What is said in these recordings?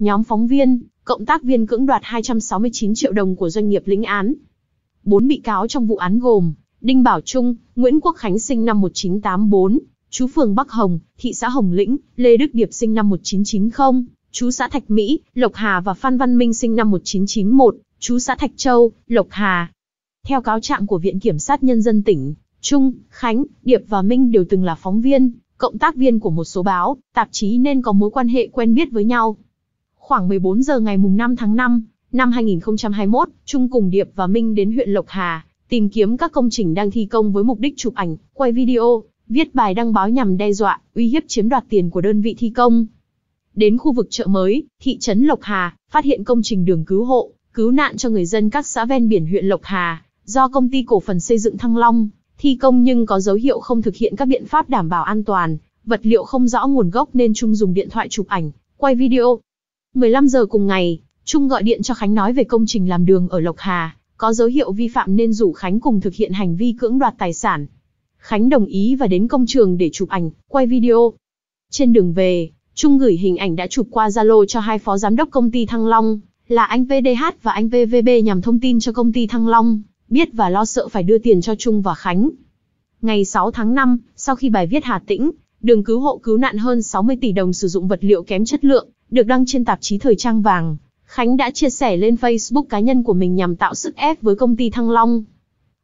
nhóm phóng viên, cộng tác viên cưỡng đoạt 269 triệu đồng của doanh nghiệp lĩnh án. Bốn bị cáo trong vụ án gồm Đinh Bảo Trung, Nguyễn Quốc Khánh sinh năm 1984, chú phường Bắc Hồng, thị xã Hồng Lĩnh, Lê Đức Điệp sinh năm 1990, chú xã Thạch Mỹ, Lộc Hà và Phan Văn Minh sinh năm 1991, chú xã Thạch Châu, Lộc Hà. Theo cáo trạng của Viện Kiểm sát Nhân dân tỉnh, Trung, Khánh, Điệp và Minh đều từng là phóng viên, cộng tác viên của một số báo, tạp chí nên có mối quan hệ quen biết với nhau. Khoảng 14 giờ ngày mùng 5 tháng 5, năm 2021, Trung cùng Điệp và Minh đến huyện Lộc Hà, tìm kiếm các công trình đang thi công với mục đích chụp ảnh, quay video, viết bài đăng báo nhằm đe dọa, uy hiếp chiếm đoạt tiền của đơn vị thi công. Đến khu vực chợ mới, thị trấn Lộc Hà, phát hiện công trình đường cứu hộ, cứu nạn cho người dân các xã ven biển huyện Lộc Hà, do công ty cổ phần xây dựng Thăng Long thi công nhưng có dấu hiệu không thực hiện các biện pháp đảm bảo an toàn, vật liệu không rõ nguồn gốc nên Trung dùng điện thoại chụp ảnh, quay video, 15 giờ cùng ngày, Trung gọi điện cho Khánh nói về công trình làm đường ở Lộc Hà, có dấu hiệu vi phạm nên rủ Khánh cùng thực hiện hành vi cưỡng đoạt tài sản. Khánh đồng ý và đến công trường để chụp ảnh, quay video. Trên đường về, Trung gửi hình ảnh đã chụp qua Zalo cho hai phó giám đốc công ty Thăng Long, là anh VDH và anh VVB nhằm thông tin cho công ty Thăng Long, biết và lo sợ phải đưa tiền cho Trung và Khánh. Ngày 6 tháng 5, sau khi bài viết Hà Tĩnh, đường cứu hộ cứu nạn hơn 60 tỷ đồng sử dụng vật liệu kém chất lượng, được đăng trên tạp chí Thời trang vàng, Khánh đã chia sẻ lên Facebook cá nhân của mình nhằm tạo sức ép với công ty Thăng Long.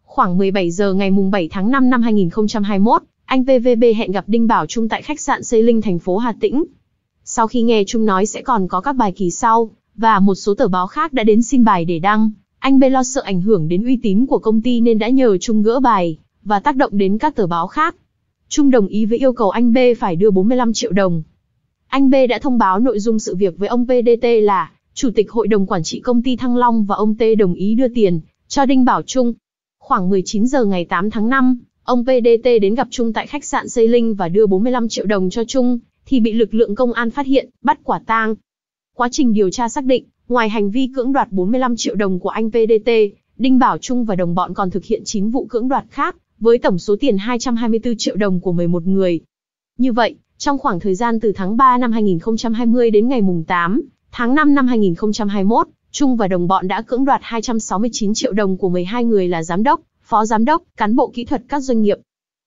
Khoảng 17 giờ ngày 7 tháng 5 năm 2021, anh PVB hẹn gặp Đinh Bảo Trung tại khách sạn Xây Linh thành phố Hà Tĩnh. Sau khi nghe Trung nói sẽ còn có các bài kỳ sau, và một số tờ báo khác đã đến xin bài để đăng, anh B lo sợ ảnh hưởng đến uy tín của công ty nên đã nhờ Trung gỡ bài, và tác động đến các tờ báo khác. Trung đồng ý với yêu cầu anh B phải đưa 45 triệu đồng, anh B đã thông báo nội dung sự việc với ông PDT là Chủ tịch Hội đồng Quản trị Công ty Thăng Long và ông T đồng ý đưa tiền cho Đinh Bảo Trung. Khoảng 19 giờ ngày 8 tháng 5, ông PDT đến gặp Trung tại khách sạn Xây Linh và đưa 45 triệu đồng cho Trung, thì bị lực lượng công an phát hiện, bắt quả tang. Quá trình điều tra xác định, ngoài hành vi cưỡng đoạt 45 triệu đồng của anh PDT, Đinh Bảo Trung và đồng bọn còn thực hiện 9 vụ cưỡng đoạt khác, với tổng số tiền 224 triệu đồng của 11 người. Như vậy, trong khoảng thời gian từ tháng 3 năm 2020 đến ngày 8 tháng 5 năm 2021, Trung và đồng bọn đã cưỡng đoạt 269 triệu đồng của 12 người là giám đốc, phó giám đốc, cán bộ kỹ thuật các doanh nghiệp.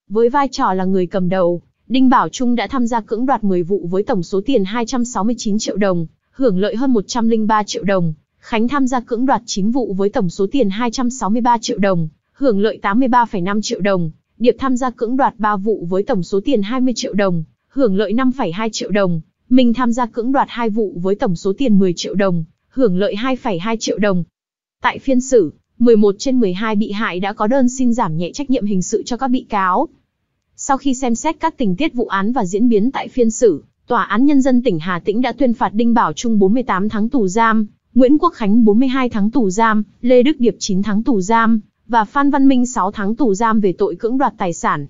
Với vai trò là người cầm đầu, Đinh Bảo Trung đã tham gia cưỡng đoạt 10 vụ với tổng số tiền 269 triệu đồng, hưởng lợi hơn 103 triệu đồng. Khánh tham gia cưỡng đoạt 9 vụ với tổng số tiền 263 triệu đồng, hưởng lợi 83,5 triệu đồng. Điệp tham gia cưỡng đoạt 3 vụ với tổng số tiền 20 triệu đồng, hưởng lợi 5,2 triệu đồng, mình tham gia cưỡng đoạt hai vụ với tổng số tiền 10 triệu đồng, hưởng lợi 2,2 triệu đồng. Tại phiên xử, 11 trên 12 bị hại đã có đơn xin giảm nhẹ trách nhiệm hình sự cho các bị cáo. Sau khi xem xét các tình tiết vụ án và diễn biến tại phiên xử, Tòa án Nhân dân tỉnh Hà Tĩnh đã tuyên phạt Đinh Bảo Trung 48 tháng tù giam, Nguyễn Quốc Khánh 42 tháng tù giam, Lê Đức Điệp 9 tháng tù giam và Phan Văn Minh 6 tháng tù giam về tội cưỡng đoạt tài sản.